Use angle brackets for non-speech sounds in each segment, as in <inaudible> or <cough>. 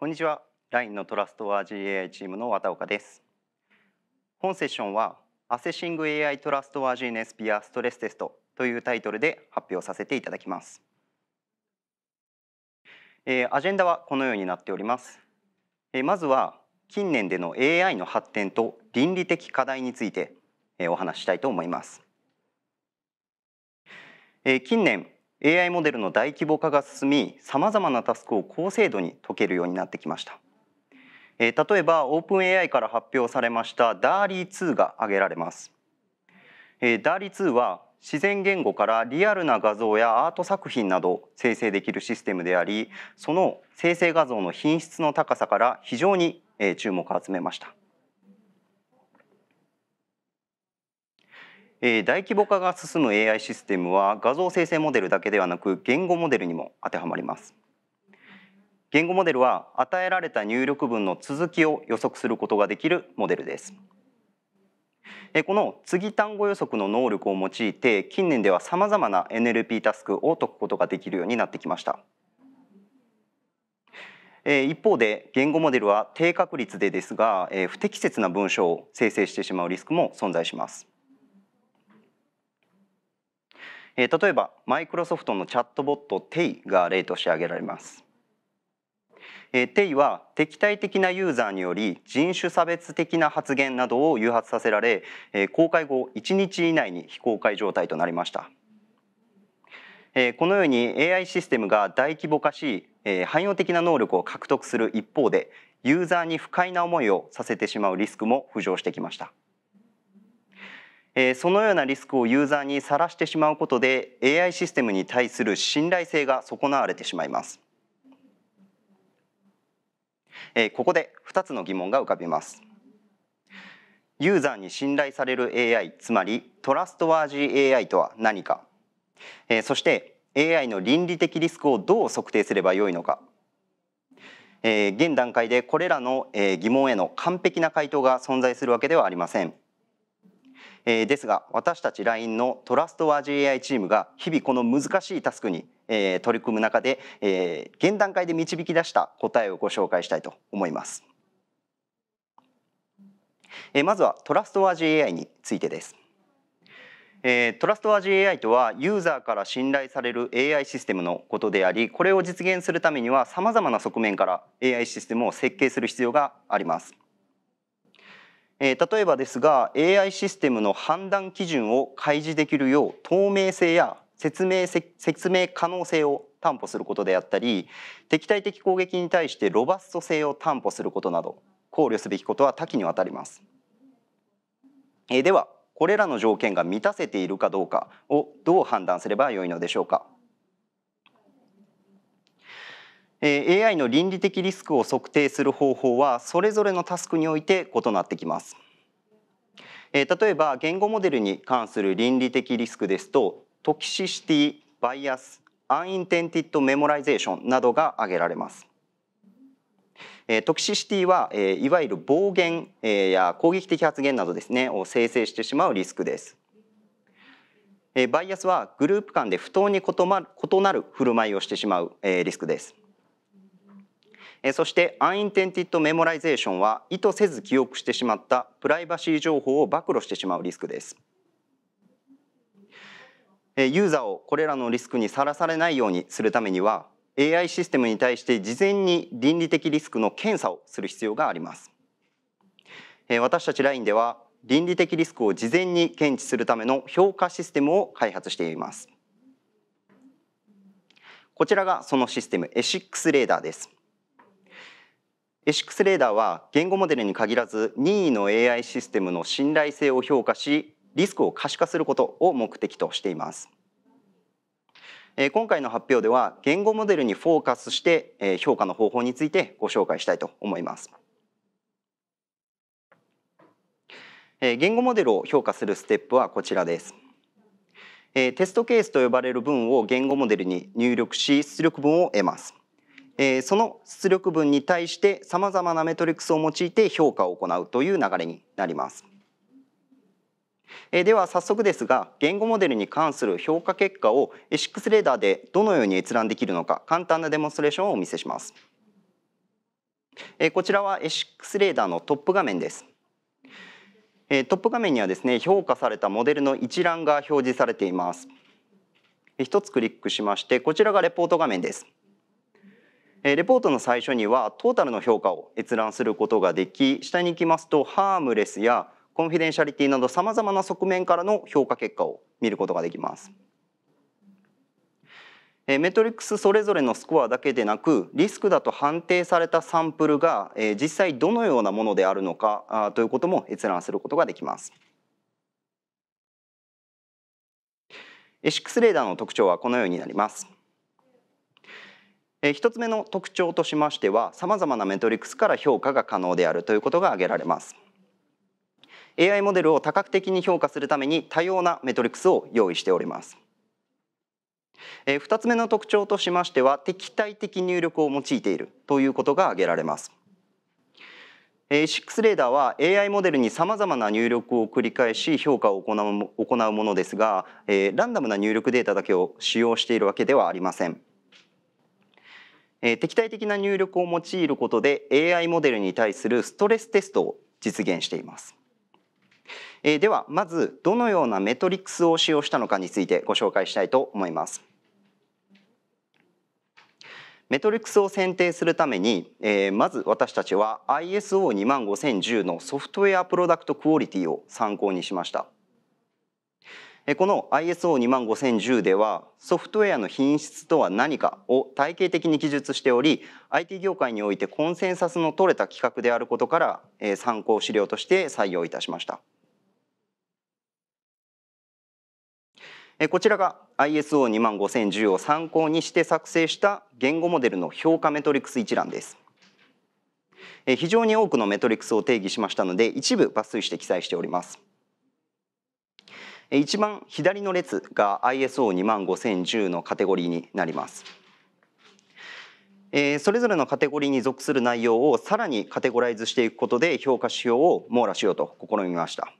こんにちは LINE のトラストジ g a i チームの綿岡です本セッションはアセシング AI トラスト RGNS p アストレステストというタイトルで発表させていただきます、えー、アジェンダはこのようになっております、えー、まずは近年での AI の発展と倫理的課題について、えー、お話したいと思います、えー、近年 AI モデルの大規模化が進みさまざまなタスクを高精度に解けるようになってきました。え例えば OpenAI から発表されました DALI2 が挙げられます。え DALI2 は自然言語からリアルな画像やアート作品など生成できるシステムでありその生成画像の品質の高さから非常に注目を集めましたえ大規模化が進む AI システムは画像生成モデルだけではなく言語モデルにも当てはまります言語モデルは与えられた入力文の続きを予測することができるモデルですこの次単語予測の能力を用いて近年ではさまざまな NLP タスクを解くことができるようになってきました一方で言語モデルは低確率でですが不適切な文章を生成してしまうリスクも存在しますえー、例えばマイクロソフトのチャットボット t a が例として挙げられます。えー、t a は敵対的なユーザーにより人種差別的な発言などを誘発させられ、えー、公開後1日以内に非公開状態となりました。えー、このように AI システムが大規模化し、えー、汎用的な能力を獲得する一方でユーザーに不快な思いをさせてしまうリスクも浮上してきました。えそのようなリスクをユーザーにさらしてしまうことで AI システムに対する信頼性が損なわれてしまいます、えここで2つの疑問が浮かびますユーザーに信頼される AI つまりトラストワージー AI とは何か、えそして AI の倫理的リスクをどう測定すればよいのかえ現段階でこれらの、え疑問への完璧な回答が存在するわけではありません。えー、ですが私たち LINE のトラストワージ AI チームが日々この難しいタスクに、えー、取り組む中で、えー、現段階で導き出した答えをご紹介したいと思います。えー、まずはトラストワージ AI についてです。えトラストワージ AI とはユーザーから信頼される AI システムのことでありこれを実現するためにはさまざまな側面から AI システムを設計する必要があります。えー、例えばですが AI システムの判断基準を開示できるよう透明性や説明説明可能性を担保することであったり敵対的攻撃に対してロバスト性を担保することなど考慮すべきことは多岐にわたります。えー、ではこれらの条件が満たせているかどうかをどう判断すればよいのでしょうか。AI の倫理的リスクを測定する方法はそれぞれのタスクにおいて異なってきます。例えば言語モデルに関する倫理的リスクですとトキシシティ、バイアス、アンインテンティッドメモライゼーションなどが挙げられます。トキシシティはいわゆる暴言や攻撃的発言などですねを生成してしまうリスクです。バイアスはグループ間で不当に異なる振る舞いをしてしまうリスクです。えそしてアンインテンティッドメモライゼーションは意図せず記憶してしまったプライバシー情報を暴露してしまうリスクです。ユーザーをこれらのリスクにさらされないようにするためには AI システムに対して事前に倫理的リスクの検査をする必要があります私たち LINE では倫理的リスクを事前に検知するための評価システムを開発していますこちらがそのシステム A6 レーダーですエシックスレーダーは言語モデルに限らず任意の AI システムの信頼性を評価しリスクを可視化することを目的としています。今回の発表では言語モデルにフォーカスして評価の方法についてご紹介したいと思います。言語モデルを評価するステップはこちらです。テストケースと呼ばれる文を言語モデルに入力し出力文を得ます。えその出力分に対してさまざまなメトリックスを用いて評価を行うという流れになります。えでは早速ですが言語モデルに関する評価結果をエシックスレーダーでどのように閲覧できるのか簡単なデモンストレーションをお見せします。えこちらはエシックスレーダーのトップ画面です。えトップ画面にはですね評価されたモデルの一覧が表示されています。一つクリックしましてこちらがレポート画面です。レポートの最初にはトータルの評価を閲覧することができ下に行きますとハームレスやコンフィデンシャリティなどさまざまな側面からの評価結果を見ることができます。メトリックスそれぞれのスコアだけでなくリスクだと判定されたサンプルが実際どのようなものであるのかということも閲覧することができます。シックスレーダーの特徴はこのようになります。1つ目の特徴としましてはさまざまなメトリクスから評価が可能であるということが挙げられます AI モデルを多角的に評価するために多様なメトリクスを用意しております2つ目の特徴としましては敵対的入力を用いているということが挙げられますシックスレーダーは AI モデルにさまざまな入力を繰り返し評価を行うものですがランダムな入力データだけを使用しているわけではありませんえー、敵対的な入力を用いることで AI モデルに対するストレステストを実現しています。えー、ではまずどのようなメトリックスを使用したのかについてご紹介したいと思います。メトリックスを選定するために、えー、まず私たちは ISO25010 のソフトウェアプロダクトクオリティを参考にしました。この ISO25010 ではソフトウェアの品質とは何かを体系的に記述しており IT 業界においてコンセンサスの取れた規格であることから参考資料として採用いたしました。こちらが ISO25010 を参考にして作成した言語モデルの評価メトリクス一覧です。非常に多くのメトリクスを定義しましたので一部抜粋して記載しております。一番左の列が ISO25010 のカテゴリーになります。えそれぞれのカテゴリーに属する内容をさらにカテゴライズしていくことで評価指標を網羅しようと試みました。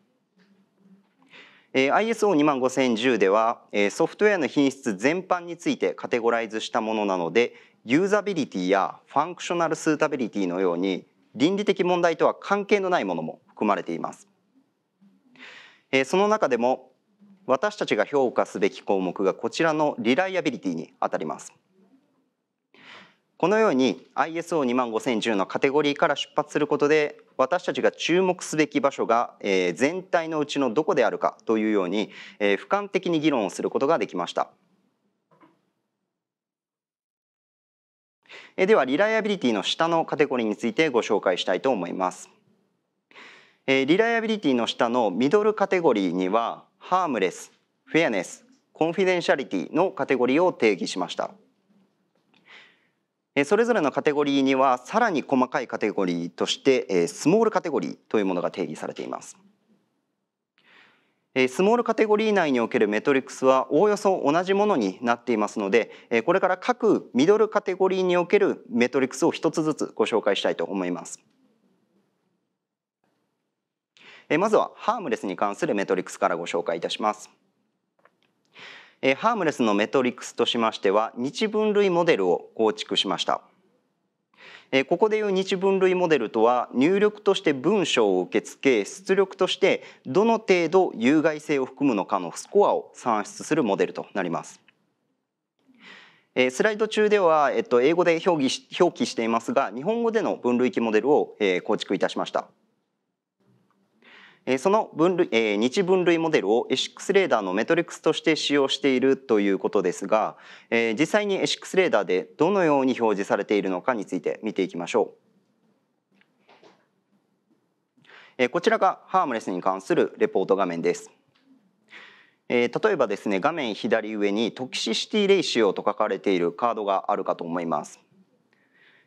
え ISO25010 では、えソフトウェアの品質全般についてカテゴライズしたものなのでユーザビリティやファンクショナルスータビリティのように倫理的問題とは関係のないものも含まれています。えその中でも私たちが評価すべき項目がこちらのリライアビリティにあたります。このように ISO25010 のカテゴリーから出発することで私たちが注目すべき場所が全体のうちのどこであるかというように俯瞰的に議論をすることができました。ではリライアビリティの下のカテゴリーについてご紹介したいと思います。リライアビリティの下のミドルカテゴリーにはハームレスフェアネスコンフィデンシャリティのカテゴリーを定義しましたそれぞれのカテゴリーにはさらに細かいカテゴリーとしてスモールカテゴリーというものが定義されていますスモールカテゴリー内におけるメトリックスはおおよそ同じものになっていますのでこれから各ミドルカテゴリーにおけるメトリックスを一つずつご紹介したいと思います。えまずはハームレスに関するメトリックスからご紹介いたします。えハームレスのメトリックスとしましては日分類モデルを構築しました。ここでいう日分類モデルとは入力として文章を受け付け出力としてどの程度有害性を含むのかのスコアを算出するモデルとなります。スライド中では英語で表記していますが日本語での分類器モデルを構築いたしました。その分類、え日分類モデルをエシックスレーダーのメトリクスとして使用しているということですが、え実際にエシックスレーダーでどのように表示されているのかについて見ていきましょう。えこちらがハームレスに関するレポート画面です。え例えばですね画面左上にトキシシティレイシオと書かれているカードがあるかと思います。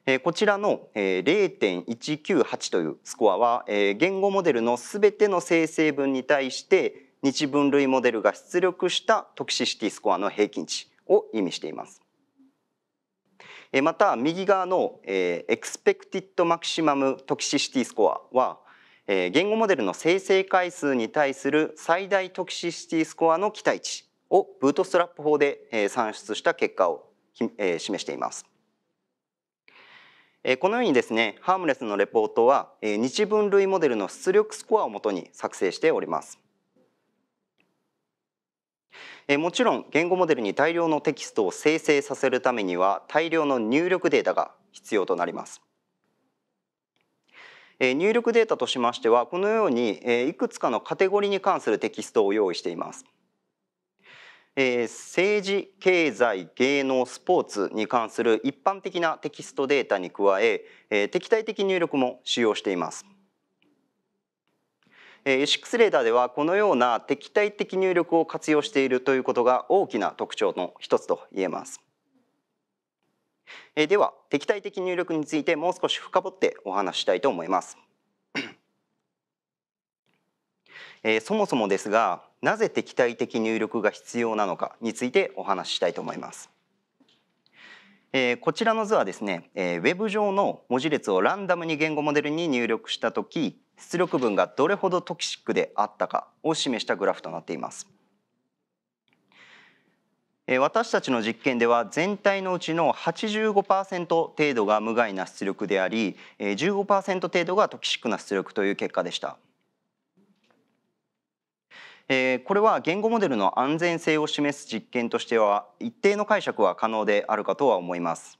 えこちらの、え0.198というスコアは、え言語モデルの全ての生成文に対して日分類モデルが出力したトキシシティスコアの平均値を意味しています。また右側の、えー、エクスペクティッドマキシマムトキシシティスコアは、えー、言語モデルの生成回数に対する最大トキシシティスコアの期待値をブートストラップ法で、えー、算出した結果を、えー、示しています。このようにですねハームレスのレポートは日分類モデルの出力スコアをもとに作成しておりますもちろん言語モデルに大量のテキストを生成させるためには大量の入力データが必要となります入力データとしましてはこのようにいくつかのカテゴリーに関するテキストを用意していますえー、政治経済芸能スポーツに関する一般的なテキストデータに加ええー、敵対的入力も使用しています。えクスレーダーではこのような敵対的入力を活用しているということが大きな特徴の一つと言えます。えー、では敵対的入力についてもう少し深掘ってお話したいと思います。えー、そもそもですがなぜ敵対的入力が必要なのかについてお話ししたいと思います。えー、こちらの図はですね、えー、Web 上の文字列をランダムに言語モデルに入力した時出力分がどれほどトキシックであったかを示したグラフとなっています。えー、私たちの実験では全体のうちの85%程度が無害な出力であり、えー、15%程度がトキシックな出力という結果でした。えー、これは言語モデルの安全性を示す実験としては一定の解釈は可能であるかとは思います。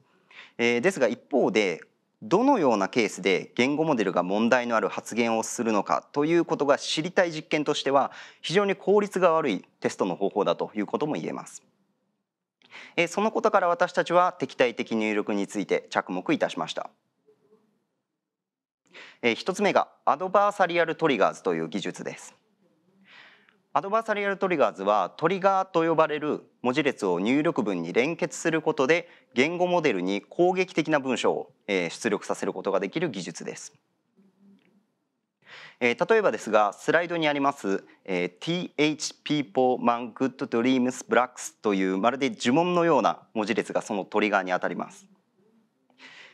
えー、ですが一方でどのようなケースで言語モデルが問題のある発言をするのかということが知りたい実験としては非常に効率が悪いテストの方法だということも言えます。えー、そのことから私たちは敵対的入力について着目いたしました。えー、つ目がアドバーサリアルトリガーズという技術です。アドバーサリアルトリガーズはトリガーと呼ばれる文字列を入力文に連結することで言語モデルに攻撃的な文章を出力させることができる技術です。え例えばですがスライドにあります、え THP for man good dreams blacks というまるで呪文のような文字列がそのトリガーにあたります。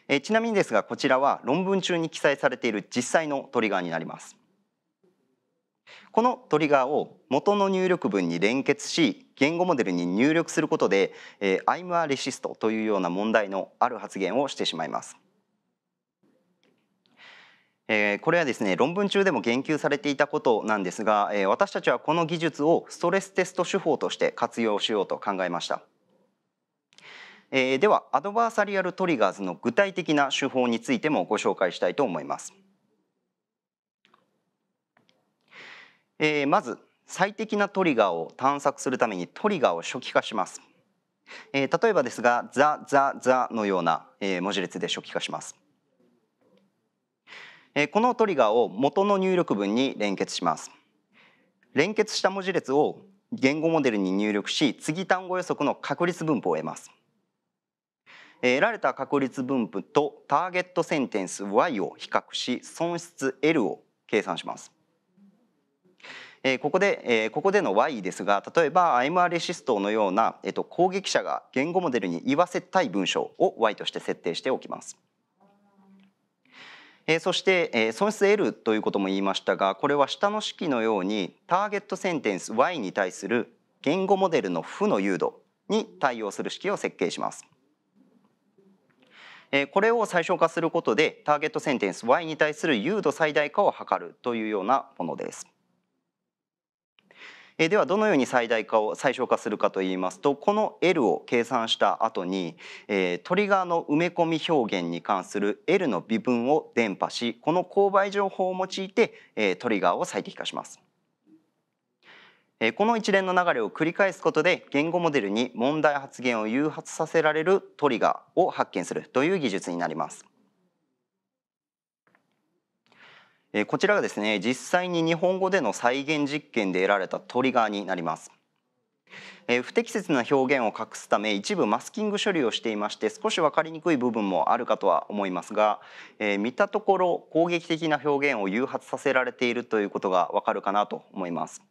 えちなみにですがこちらは論文中に記載されている実際のトリガーになります。このトリガーを元の入力文に連結し言語モデルに入力することで、え I'm a racist というような問題のある発言をしてしまいます。えこれはですね論文中でも言及されていたことなんですが、え私たちはこの技術をストレステスト手法として活用しようと考えました。えではアドバーサリアルトリガーズの具体的な手法についてもご紹介したいと思います。えー、まず最適なトリガーを探索するためにトリガーを初期化します、えー、例えばですが「ザ・ザ・ザ」のような、えー、文字列で初期化します、えー、このトリガーを元の入力文に連結します連結した文字列を言語モデルに入力し次単語予測の確率分布を得ます得られた確率分布とターゲットセンテンス Y を比較し損失 L を計算しますえー、ここで、えー、ここでの Y ですが例えば IMR シストのような、えー、と攻撃者が言語モデルに言わせたい文章を Y として設定しておきます。えそして、え損失 L ということも言いましたがこれは下の式のようにターゲットセンテンス Y に対する言語モデルの負の誘導に対応する式を設計します。これを最小化することでターゲットセンテンス Y に対する誘導最大化を図るというようなものです。えではどのように最大化を最小化するかといいますとこの L を計算した後に、えトリガーの埋め込み表現に関する L の微分を伝播しこの勾配情報を用いて、えトリガーを最適化します。この一連の流れを繰り返すことで言語モデルに問題発言を誘発させられるトリガーを発見するという技術になります。えこちらがですね実際に日本語での再現実験で得られたトリガーになります。え不適切な表現を隠すため一部マスキング処理をしていまして少し分かりにくい部分もあるかとは思いますが、え見たところ攻撃的な表現を誘発させられているということが分かるかなと思います。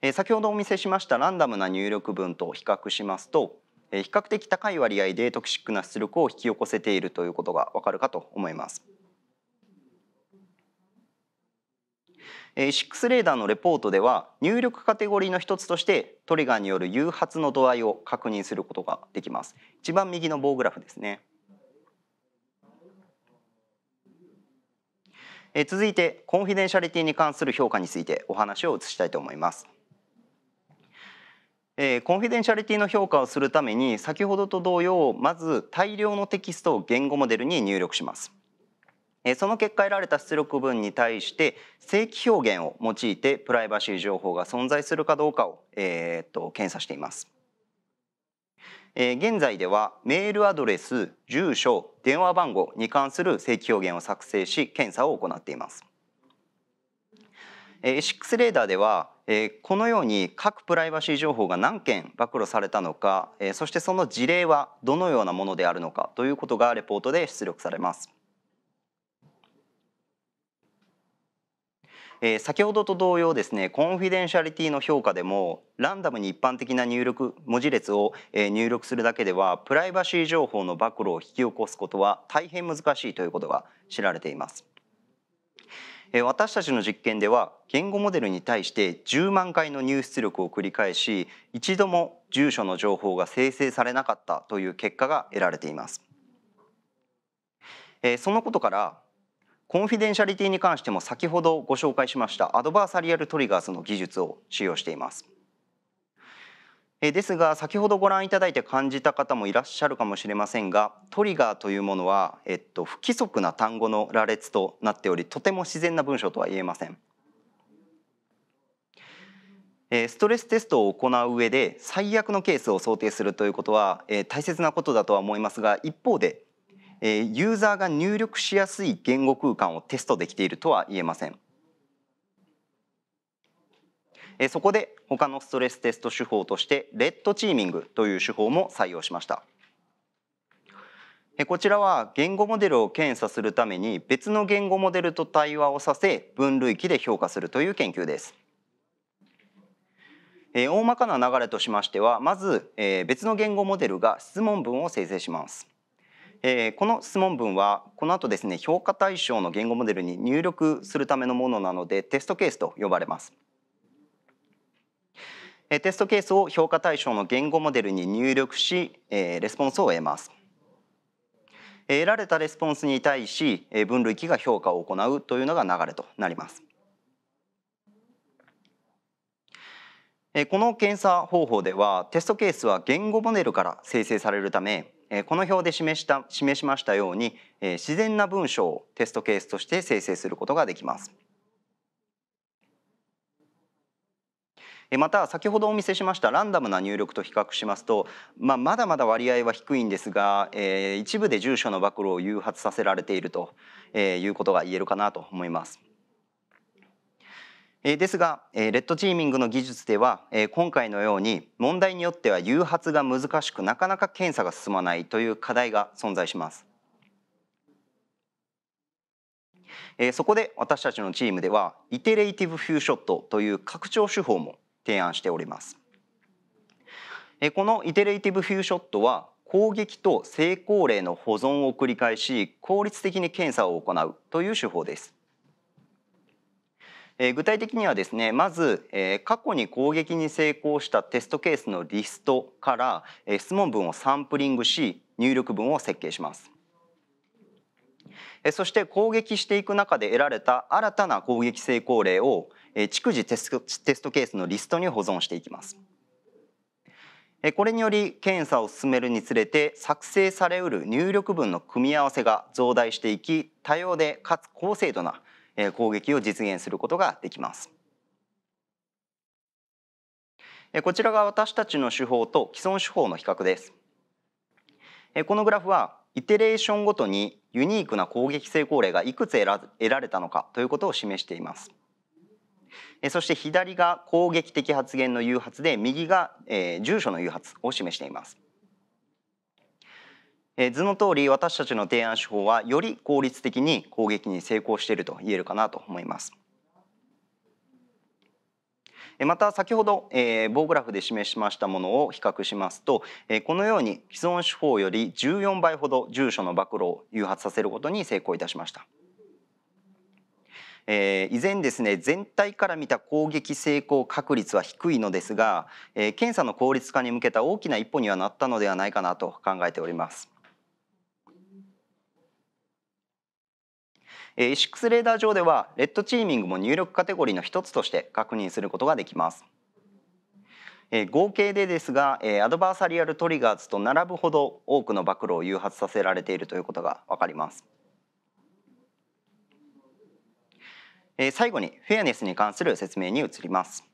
え先ほどお見せしましたランダムな入力文と比較しますと比較的高い割合でトキシックな出力を引き起こせているということがわかるかと思います。シックスレーダーのレポートでは入力カテゴリーの一つとしてトリガーによる誘発の度合いを確認することができます。一番右の棒グラフですね。続いてコンフィデンシャリティに関する評価についてお話を移したいと思います。えー、コンフィデンシャリティの評価をするために先ほどと同様まず大量のテキストを言語モデルに入力します。えー、その結果得られた出力文に対して正規表現を用いてプライバシー情報が存在するかどうかを、えー、っと検査しています。え現在ではメールアドレス住所電話番号に関する正規表現を作成し検査を行っています。ASICS レーダーではこのように各プライバシー情報が何件暴露されたのかそしてその事例はどのようなものであるのかということがレポートで出力されます。え先ほどと同様ですねコンフィデンシャリティの評価でもランダムに一般的な入力文字列を、え入力するだけではプライバシー情報の暴露を引き起こすことは大変難しいということが知られています。私たちの実験では言語モデルに対して10万回の入出力を繰り返し一度も住所の情報が生成されなかったという結果が得られています。そのことからコンフィデンシャリティに関しても先ほどご紹介しましたアドバーサリアルトリガーズの技術を使用しています。えですが先ほどご覧いただいて感じた方もいらっしゃるかもしれませんがトリガーというものは、えっと、不規則な単語の羅列となっておりとても自然な文章とは言えません。ストレステストを行う上で最悪のケースを想定するということは大切なことだとは思いますが一方でユーザーが入力しやすい言語空間をテストできているとは言えません。えそこで他のストレステスト手法としてレッドチーミングという手法も採用しましたこちらは言語モデルを検査するために別の言語モデルと対話をさせ分類器で評価するという研究です大まかな流れとしましてはまず別の言語モデルが質問文を生成しますえこの質問文はこの後ですね評価対象の言語モデルに入力するためのものなのでテストケースと呼ばれます。テストケースを評価対象の言語モデルに入力しレスポンスを得ます。得られたレスポンスに対し分類器が評価を行うというのが流れとなります。この検査方法ではテストケースは言語モデルから生成されるためこの表で示した示しましたように自然な文章をテストケースとして生成することができます。また先ほどお見せしましたランダムな入力と比較しますと、まあ、まだまだ割合は低いんですが、えー、一部で住所の暴露を誘発させられているということが言えるかなと思います。ですがレッドチーミングの技術では今回のように問題によっては誘発が難しくなかなか検査が進まないという課題が存在します。そこで私たちのチームではイテレイティブフューショットという拡張手法も提案しております。このイテレイティブフューショットは攻撃と成功例の保存を繰り返し効率的に検査を行うという手法です。具体的にはですねまず過去に攻撃に成功したテストケースのリストから質問文をサンプリングし入力文を設計します。そして攻撃していく中で得られた新たな攻撃成功例を逐次テストテストケースのリストに保存していきます。これにより検査を進めるにつれて作成されうる入力文の組み合わせが増大していき多様でかつ高精度な攻撃を実現することができます。こちらが私たちの手法と既存手法の比較です。このグラフはイテレーションごとにユニークな攻撃成功例がいくつ得られたのかということを示しています。そして左が攻撃的発言の誘発で右が、え住所の誘発を示しています。え図の通り私たちの提案手法はより効率的に攻撃に成功していると言えるかなと思います。また先ほど、えー、棒グラフで示しましたものを比較しますと、えー、このように既存手法より14倍ほど住所の暴露を誘発させることに成功いたしました。えー、以前ですね全体から見た攻撃成功確率は低いのですが、えー、検査の効率化に向けた大きな一歩にはなったのではないかなと考えております。E6 レーダー上ではレッドチーミングも入力カテゴリーの一つとして確認することができます。合計でですがアドバーサリアルトリガーズと並ぶほど多くの暴露を誘発させられているということが分かります。最後にフェアネスに関する説明に移ります。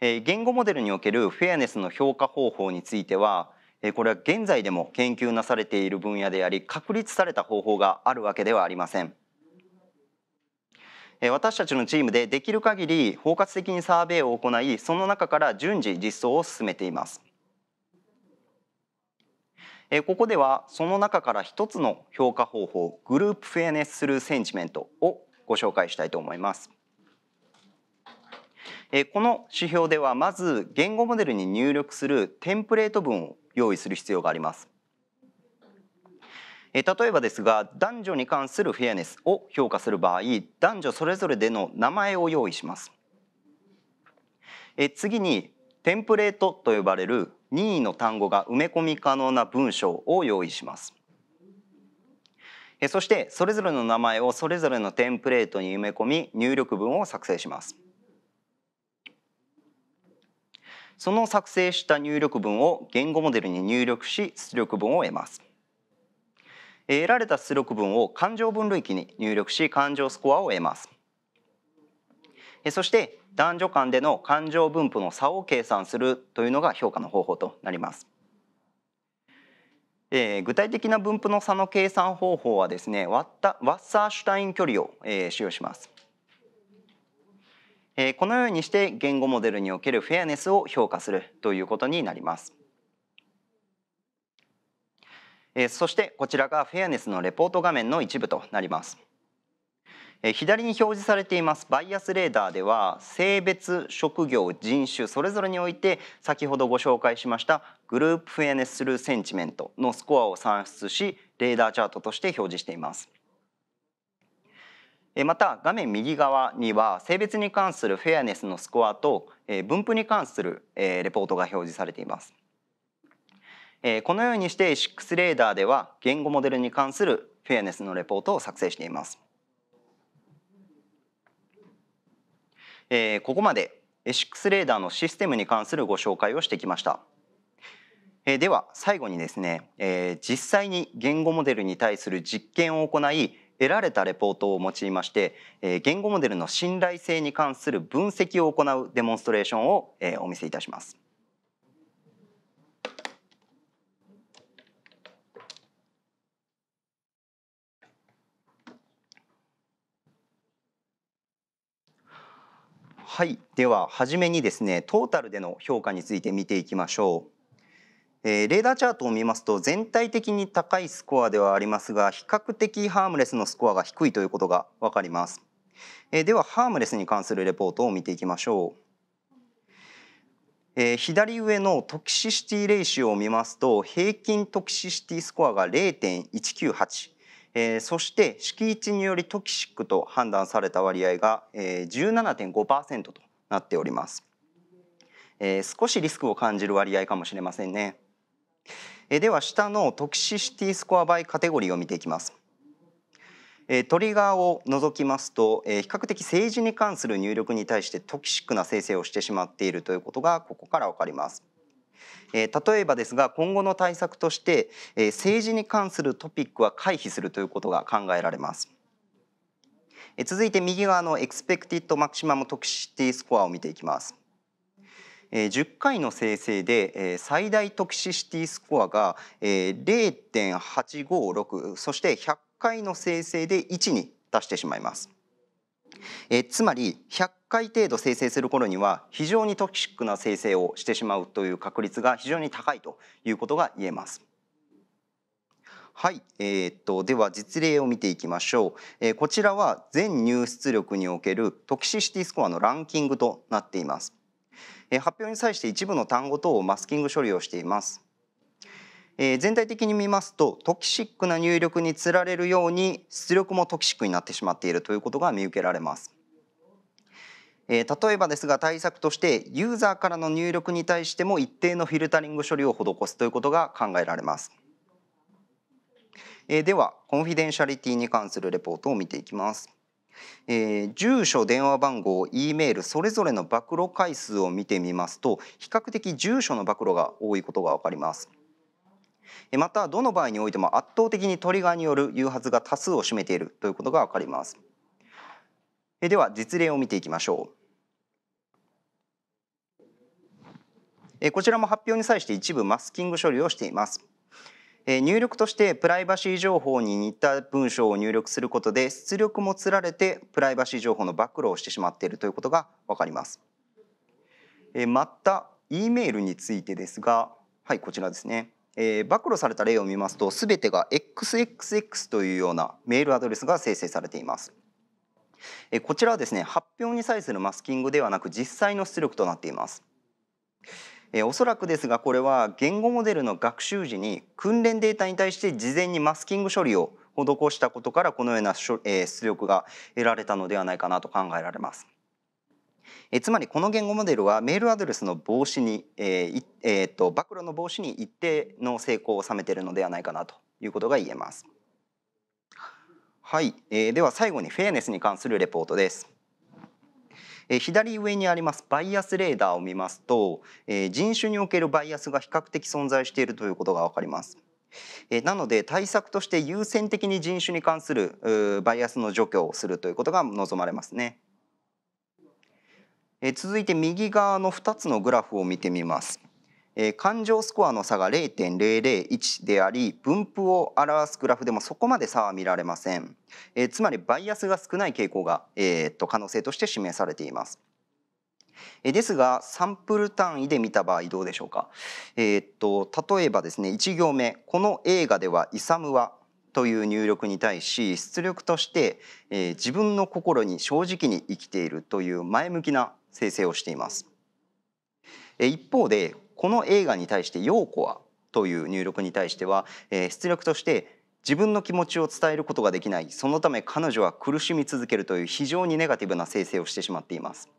言語モデルにおけるフェアネスの評価方法についてはこれは現在でも研究なされている分野であり確立された方法があるわけではありません。私たちのチームでできる限り包括的にサーベイを行いその中から順次実装を進めています。ここではその中から一つの評価方法グループフェアネススルーセンチメントをご紹介したいと思います。えこの指標ではまず言語モデルに入力するテンプレート文を用意する必要があります。例えばですが男女に関するフェアネスを評価する場合男女それぞれでの名前を用意します次にテンプレートと呼ばれる任意の単語が埋め込み可能な文章を用意しますそしてそれぞれの名前をそれぞれのテンプレートに埋め込み入力文を作成しますその作成した入力文を言語モデルに入力し出力文を得ます。得られた出力文を感情分類器に入力し感情スコアを得ます。そして男女間での感情分布の差を計算するというのが評価の方法となります。えー、具体的な分布の差の計算方法はですねワッタワッサーシュタイン距離を、えー、使用します。えこのようにして言語モデルにおけるフェアネスを評価するということになります。えそしてこちらがフェアネスのレポート画面の一部となります。左に表示されていますバイアスレーダーでは性別職業人種それぞれにおいて先ほどご紹介しましたグループフェアネススルーセンチメントのスコアを算出しレーダーチャートとして表示しています。また画面右側には性別に関するフェアネスのスコアと分布に関するレポートが表示されています。このようにして6レーダーでは言語モデルに関するフェアネスのレポートを作成しています。ここまで6レーダーのシステムに関するご紹介をしてきました。では最後にですね実際に言語モデルに対する実験を行い得られたレポートを用いまして、え言語モデルの信頼性に関する分析を行うデモンストレーションを、えお見せいたします。はい、では初めにですねトータルでの評価について見ていきましょう。えー、レーダーチャートを見ますと全体的に高いスコアではありますが比較的ハームレスのスコアが低いということが分かります、えー、ではハームレスに関するレポートを見ていきましょう、えー、左上のトキシシティレイシオを見ますと平均トキシシティスコアが0.198えー、そして敷地によりトキシックと判断された割合が、えー、17.5%となっております、えー、少しリスクを感じる割合かもしれませんねえでは下のトキシシティスコアバイカテゴリーを見ていきます。えトリガーを除きますと、え比較的政治に関する入力に対してトキシックな生成をしてしまっているということがここからわかります。え例えばですが今後の対策として、え政治に関するトピックは回避するということが考えられます。え続いて右側のエクスペクティッドマキシマムトキシティスコアを見ていきます。えー、10回の生成で、えー、最大トキシシティスコアが、えー、0.856そして100回の生成で1に達してしまいます。えつまり100回程度生成する頃には非常にトキシックな生成をしてしまうという確率が非常に高いということが言えます。はい、えー、っとでは実例を見ていきましょう、えー、こちらは全入出力におけるトキシシティスコアのランキングとなっています。発表に際して一部の単語等をマスキング処理をしています。全体的に見ますとトキシックな入力につられるように出力もトキシックになってしまっているということが見受けられます。例えばですが対策としてユーザーからの入力に対しても一定のフィルタリング処理を施すということが考えられます。ではコンフィデンシャリティに関するレポートを見ていきます。えー、住所電話番号 E メールそれぞれの暴露回数を見てみますと比較的住所の暴露が多いことが分かります。またどの場合においても圧倒的にトリガーによる誘発が多数を占めているということが分かります。では実例を見ていきましょう。こちらも発表に際して一部マスキング処理をしています。入力としてプライバシー情報に似た文章を入力することで出力もつられてプライバシー情報の暴露をしてしまっているということが分かります。また E メールについてですがはいこちらですね。え暴露された例を見ますと全てが XXX というようなメールアドレスが生成されています。えこちらはですね発表に際するマスキングではなく実際の出力となっています。えー、おそらくですがこれは言語モデルの学習時に訓練データに対して事前にマスキング処理を施したことからこのような出力が得られたのではないかなと考えられます。えつまりこの言語モデルはメールアドレスの防止に、えーえーと暴露の防止に一定の成功を収めているのではないかなということが言えます。はい、えー、では最後にフェアネスに関するレポートです。え左上にありますバイアスレーダーを見ますと、え人種におけるバイアスが比較的存在しているということが分かります。なので対策として優先的に人種に関するバイアスの除去をするということが望まれますね。続いて右側の2つのグラフを見てみます。え感情スコアの差が0.001であり分布を表すグラフでもそこまで差は見られません、えつまりバイアスが少ない傾向が、えー、と可能性として示されていますですがサンプル単位で見た場合どうでしょうか、えー、っと例えばですね1行目「この映画ではイサムは」という入力に対し出力として、えー、自分の心に正直に生きているという前向きな生成をしています。一方でこの映画に対して「ようこは」という入力に対しては、えー、出力として自分の気持ちを伝えることができないそのため彼女は苦しみ続けるという非常にネガティブな生成をしてしまっています。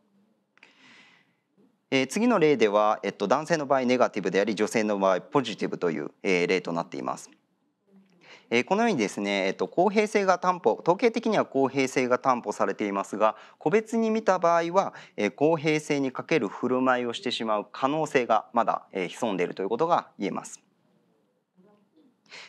えー、次の例では、えっと、男性の場合ネガティブであり女性の場合ポジティブという、えー、例となっています。えこのようにですね、えっと公平性が担保統計的には公平性が担保されていますが個別に見た場合は、え公平性に欠ける振る舞いをしてしまう可能性がまだ、え潜んでいるということが言えます。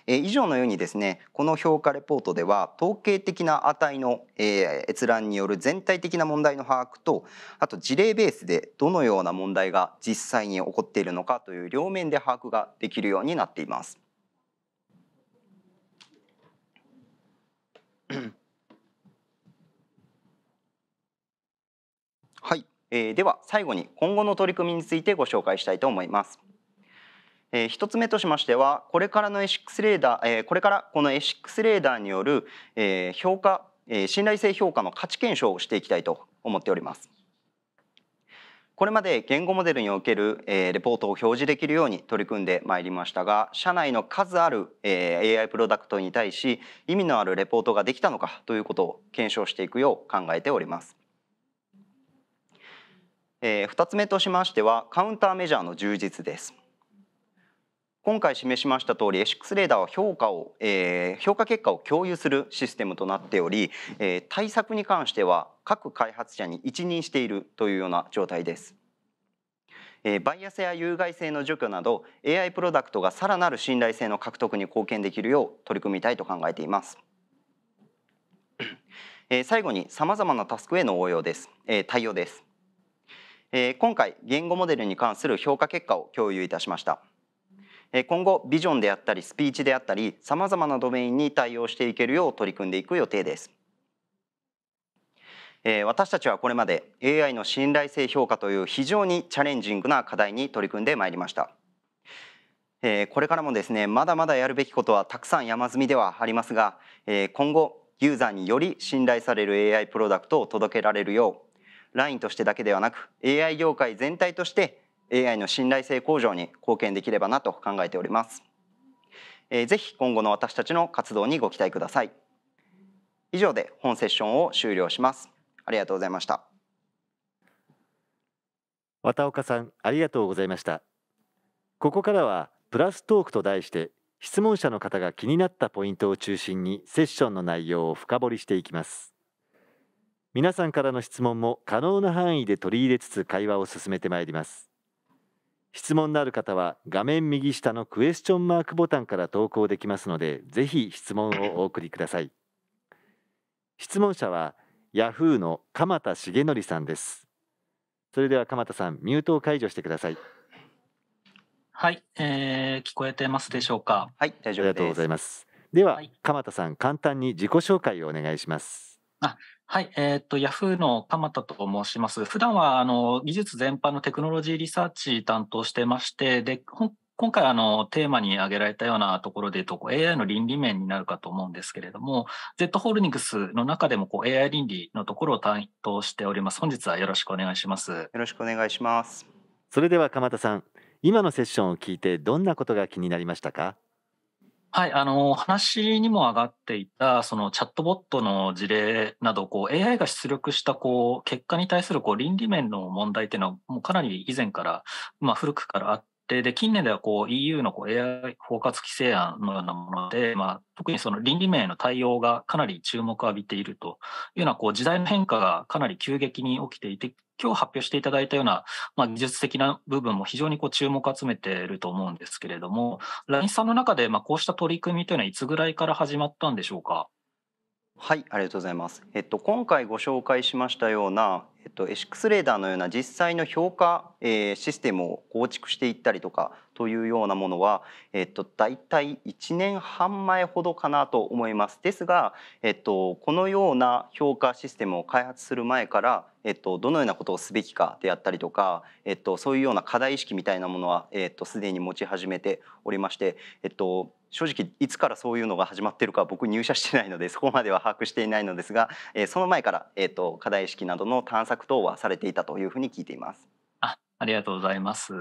え以上のようにですねこの評価レポートでは統計的な値の、え閲覧による全体的な問題の把握とあと事例ベースでどのような問題が実際に起こっているのかという両面で把握ができるようになっています。<coughs> はい、えー、では最後に今後の取り組みについてご紹介したいと思います。えー、1つ目としましてはこれからのエシックスレーダー、えー、これからこのエシックスレーダーによる、えー、評価、えー、信頼性評価の価値検証をしていきたいと思っております。これまで言語モデルにおける、えレポートを表示できるように取り組んでまいりましたが社内の数ある、え AI プロダクトに対し意味のあるレポートができたのかということを検証していくよう考えております。え2つ目としましてはカウンターメジャーの充実です。今回示しました通り SX レーダーは評価を、えー、評価結果を共有するシステムとなっており、えー、対策に関しては各開発者に一任しているというような状態です。えー、バイアスや有害性の除去など AI プロダクトがさらなる信頼性の獲得に貢献できるよう取り組みたいと考えています。え最後に様々なタスクへの応用です、え対応です、え今回言語モデルに関する評価結果を共有いたしました。今後ビジョンであったりスピーチであったりさまざまなドメインに対応していけるよう取り組んでいく予定です。私たちはこれまで AI の信頼性評価という非常にチャレンジングな課題に取り組んでまいりました。これからもですねまだまだやるべきことはたくさん山積みではありますが今後ユーザーにより信頼される AI プロダクトを届けられるよう LINE としてだけではなく AI 業界全体として AI の信頼性向上に貢献できればなと考えております。えー、ぜひ今後の私たちの活動にご期待ください。以上で本セッションを終了します。ありがとうございました。綿岡さん、ありがとうございました。ここからはプラストークと題して質問者の方が気になったポイントを中心にセッションの内容を深掘りしていきます。皆さんからの質問も可能な範囲で取り入れつつ会話を進めてまいります。質問のある方は画面右下のクエスチョンマークボタンから投稿できますので、ぜひ質問をお送りください。質問者はヤフーの鎌田重則さんです。それでは鎌田さん、ミュートを解除してください。はい、えー、聞こえてますでしょうか。はい、大丈夫です。ありがとうございます。では、はい、鎌田さん、簡単に自己紹介をお願いします。あはい、えーと、と Yahoo の鎌田と申します。普段はあの技術全般のテクノロジーリサーチ担当してまして、で今回あのテーマに挙げられたようなところでいうと AI の倫理面になるかと思うんですけれども Z ホールディングスの中でもこう AI 倫理のところを担当しております本日はよろしくお願いしますよろしくお願いしますそれでは鎌田さん今のセッションを聞いてどんなことが気になりましたかはい、あの、話にも上がっていた、そのチャットボットの事例など、こう、AI が出力した、こう、結果に対する、こう、倫理面の問題っていうのは、もうかなり以前から、まあ、古くからあっでで近年ではこう EU のこう AI 包括規制案のようなもので、まあ、特にその倫理面への対応がかなり注目を浴びているというようなこう時代の変化がかなり急激に起きていて今日発表していただいたような、まあ、技術的な部分も非常にこう注目を集めていると思うんですけれども LINE さんの中でまあこうした取り組みというのはいつぐらいから始まったんでしょうか。はい、ありがとうございます。えっと今回ご紹介しましたようなえっと、エシックスレーダーのような実際の評価、えー、システムを構築していったりとかというようなものは、えっと、大体1年半前ほどかなと思います。ですが、えっと、このような評価システムを開発する前から、えっと、どのようなことをすべきかであったりとか、えっと、そういうような課題意識みたいなものは、えっと、すでに持ち始めておりまして、えっと、正直いつからそういうのが始まってるか僕入社してないのでそこまでは把握していないのですが、えー、その前から、えーと、と課題意識などの探索等はされていたというふうに聞いています。あありがとうございます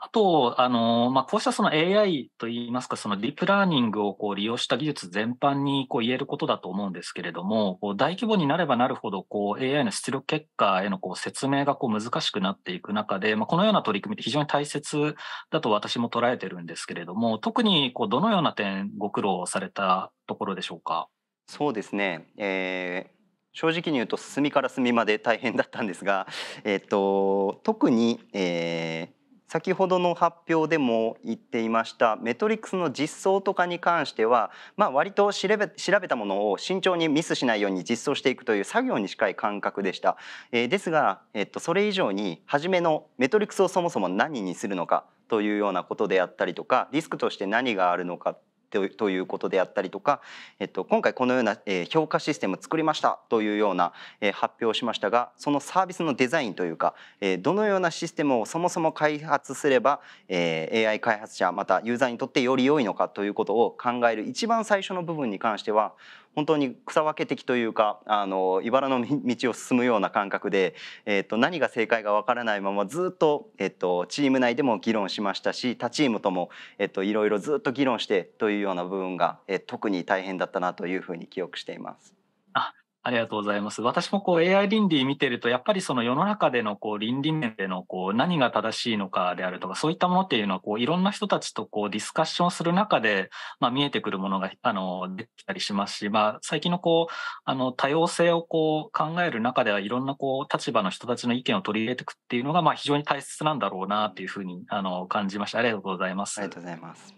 あと、あの、まあ、こうしたその AI といいますか、そのディープラーニングをこう利用した技術全般にこう言えることだと思うんですけれども、こう大規模になればなるほど、こう AI の出力結果へのこう説明がこう難しくなっていく中で、まあ、このような取り組みって非常に大切だと私も捉えてるんですけれども、特にこうどのような点ご苦労されたところでしょうか。そうですね。えー、正直に言うと隅から隅まで大変だったんですが、えっ、と特に、えー、先ほどの発表でも言っていましたメトリックスの実装とかに関しては、まあ、割と調べ調べたものを慎重にミスしないように実装していくという作業に近い感覚でした、えー、ですが、えっと、それ以上に初めのメトリックスをそもそも何にするのかというようなことであったりとかリスクとして何があるのかということであったりとか、えっと、今回このような、え評価システムを作りましたというような、え発表をしましたがそのサービスのデザインというか、えどのようなシステムをそもそも開発すれば、え AI 開発者またユーザーにとってより良いのかということを考える一番最初の部分に関しては本当に草分け的というかあの茨の道を進むような感覚で、えっと何が正解がわからないままずっと,、えっとチーム内でも議論しましたし他チームとも、えっといろいろずっと議論してというような部分が、え特に大変だったなというふうに記憶しています。あありがとうございます。私もこう AI 倫理見てると、やっぱりその世の中でのこう倫理面でのこう何が正しいのかであるとか、そういったものっていうのはこういろんな人たちとこうディスカッションする中で、まあ、見えてくるものがあの出てきたりしますし、まあ、最近のこうあの多様性をこう考える中ではいろんなこう立場の人たちの意見を取り入れていくっていうのがまあ非常に大切なんだろうなというふうにあの感じました。ありがとうございます。ありがとうございます。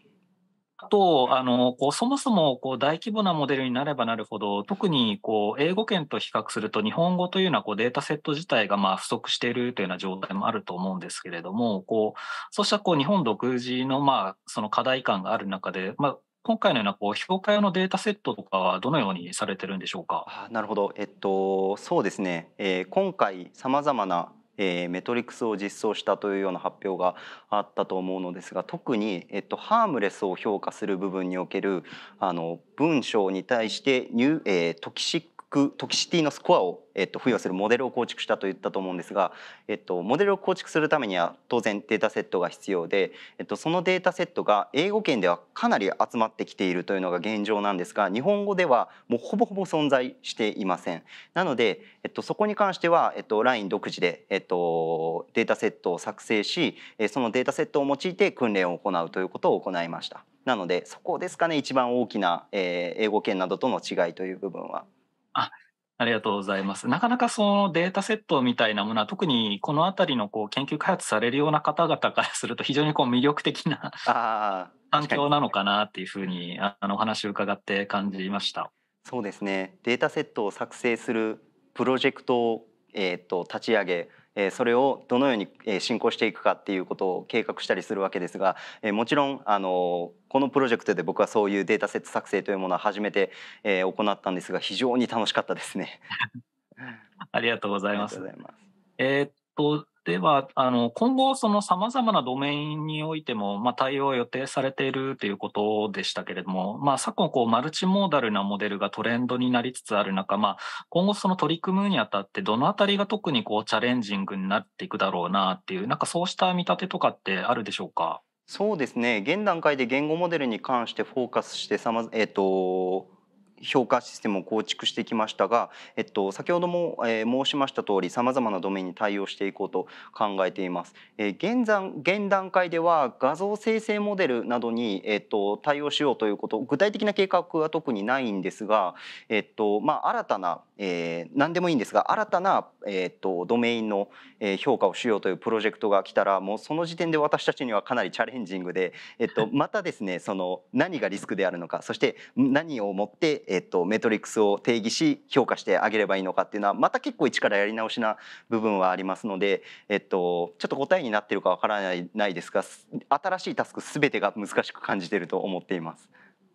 と、あの、こうそもそもこう大規模なモデルになればなるほど、特にこう英語圏と比較すると日本語というのはこうデータセット自体がまあ不足しているというような状態もあると思うんですけれども、こう、そうしたこう日本独自のまあその課題感がある中で、まあ今回のようなこう評価用のデータセットとかはどのようにされてるんでしょうか。あなるほど、えっと、そうですね、えー、今回様々なえー、メトリクスを実装したというような発表があったと思うのですが特に、えっと、ハームレスを評価する部分におけるあの文章に対してニュ、えー、トキシックトキシティのスコアを、えっと、付与するモデルを構築したと言ったと思うんですが、えっと、モデルを構築するためには当然データセットが必要で、えっと、そのデータセットが英語圏ではかなり集まってきているというのが現状なんですが日本語ではもうほぼほぼ存在していません。なので、えっと、そこに関しては、えっと、LINE 独自で、えっと、データセットを作成しそのデータセットを用いて訓練を行うということを行いました。なのでそこですかね一番大きな、え英語圏などとの違いという部分は。あありがとうございます。なかなかそのデータセットみたいなものは、特にこの辺りのこう研究開発されるような方々からすると、非常にこう魅力的な環境なのかなっていうふうに、あのお話を伺って感じました。そうですね。データセットを作成するプロジェクトを、えーと立ち上げ、それをどのように進行していくかっていうことを計画したりするわけですがもちろんあのこのプロジェクトで僕はそういうデータセット作成というものは初めて行ったんですが非常に楽しかったですね。<laughs> ありがとうございます。えー、っとでは、あの今後、そのさまざまなドメインにおいても、まあ、対応は予定されているということでしたけれども、まあ、昨今こう、マルチモーダルなモデルがトレンドになりつつある中、まあ、今後、その取り組むにあたって、どのあたりが特にこうチャレンジングになっていくだろうなっていう、なんかそうした見立てとかってあるでしょうか。そうですね現段階で言語モデルに関してフォーカスしてさま、えーと評価システムを構築してきましたが、えっと、先ほども、えー、申しました通りさまざまなドメインに対応していこうと考えています。えー、現段現段階では画像生成モデルなどに、えっと、対応しようということ具体的な計画は特にないんですが、えっとまあ、新たな、えー、何でもいいんですが新たな、えっと、ドメインの評価をしようというプロジェクトが来たらもうその時点で私たちにはかなりチャレンジングで、えっと、またですねその何がリスクであるのかそして何をもってえっと、メトリックスを定義し評価してあげればいいのかっていうのはまた結構一からやり直しな部分はありますので、えっと、ちょっと答えになってるかわからないないですが新しいタスク全てが難しく感じてると思っています。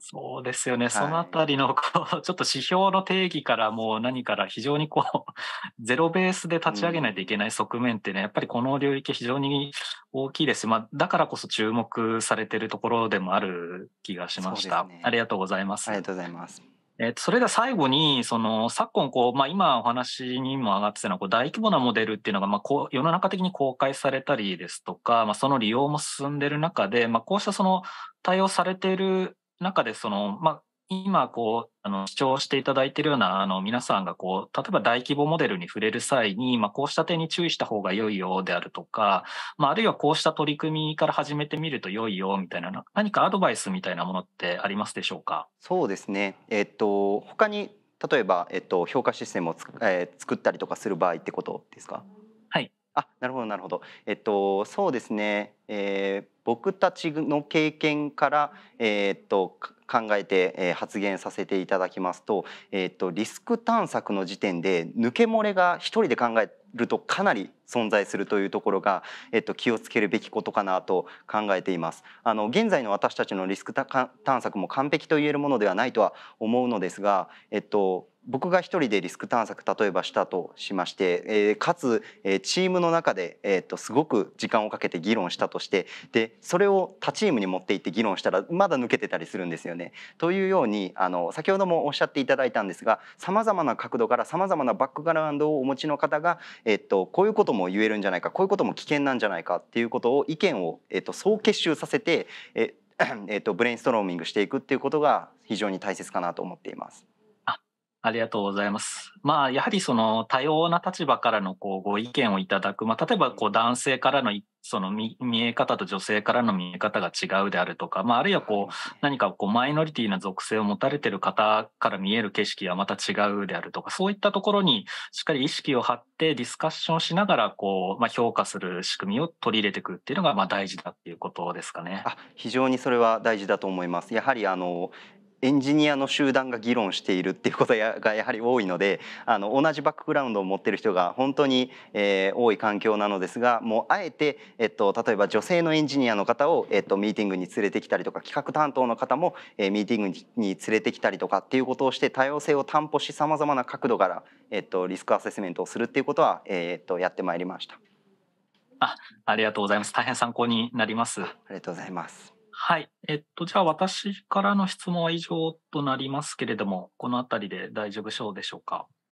そうですよね、はい、そのあたりのこうちょっと指標の定義からもう何から非常にこう <laughs> ゼロベースで立ち上げないといけない側面ってね、やっぱりこの領域非常に大きいですまあ、だからこそ注目されてるところでもある気がしました。ね、ありがとうございます。ありがとうございます。えそれが最後に、その、昨今、こう、まあ、今お話にも上がってたのは、こう、大規模なモデルっていうのが、まあ、こう、世の中的に公開されたりですとか、まあ、その利用も進んでる中で、まあ、こうしたその、対応されている中で、その、まあ、今こうあの主張していただいているようなあの皆さんがこう例えば大規模モデルに触れる際に、まあ、こうした点に注意した方が良いよであるとか、まあ、あるいはこうした取り組みから始めてみると良いよみたいな何かアドバイスみたいなものってありますでしょうかそうですね、えっと他に例えば、えっと、評価システムをえー、作ったりとかする場合ってことですか、あなるほどなるほど、えっと、そうですね、えー、僕たちの経験から、えー、っと考えて、え発言させていただきますと,、えー、っとリスク探索の時点で抜け漏れが一人で考えるとかなり存在するというところが、えっと、気をつけるべきことかなと考えています。あの現在の私たちのリスク探索も完璧と言えるものではないとは思うのですが、えっと、僕が一人でリスク探索例えばしたとしまして、えー、かつ、えー、チームの中で、えーと、すごく時間をかけて議論したとしてでそれを他チームに持っていって議論したらまだ抜けてたりするんですよね。というようにあの先ほどもおっしゃっていただいたんですがさまざまな角度からさまざまなバックグラウンドをお持ちの方が、えーと、こういうことも言えるんじゃないかこういうことも危険なんじゃないかっていうことを意見を、えーと、と総結集させて、えー <clears throat> えー、とブレインストローミングしていくっていうことが非常に大切かなと思っています。ありがとうございます。まあ、やはりその多様な立場からのこうご意見をいただく、まあ、例えばこう男性からのその見え方と女性からの見え方が違うであるとか、まあ、あるいはこう何かこうマイノリティな属性を持たれてる方から見える景色はまた違うであるとか、そういったところにしっかり意識を張ってディスカッションしながらこう、まあ、評価する仕組みを取り入れていくっていうのがまあ大事だっていうことですかね。あ非常にそれは大事だと思います。やはりあのエンジニアの集団が議論しているっていうことがやはり多いのであの同じバックグラウンドを持ってる人が本当に、えー、多い環境なのですがもうあえて、えっと、例えば女性のエンジニアの方を、えっと、ミーティングに連れてきたりとか企画担当の方も、えー、ミーティングに連れてきたりとかっていうことをして多様性を担保しさまざまな角度から、えっと、リスクアセスメントをするっていうことは、えー、っと、やってまいりました。あありがとうございます。大変参考になります。ありがとうございます。はい。えっと、じゃあ私からの質問は以上となりますけれども、このあたりで大丈夫そうでしょうか。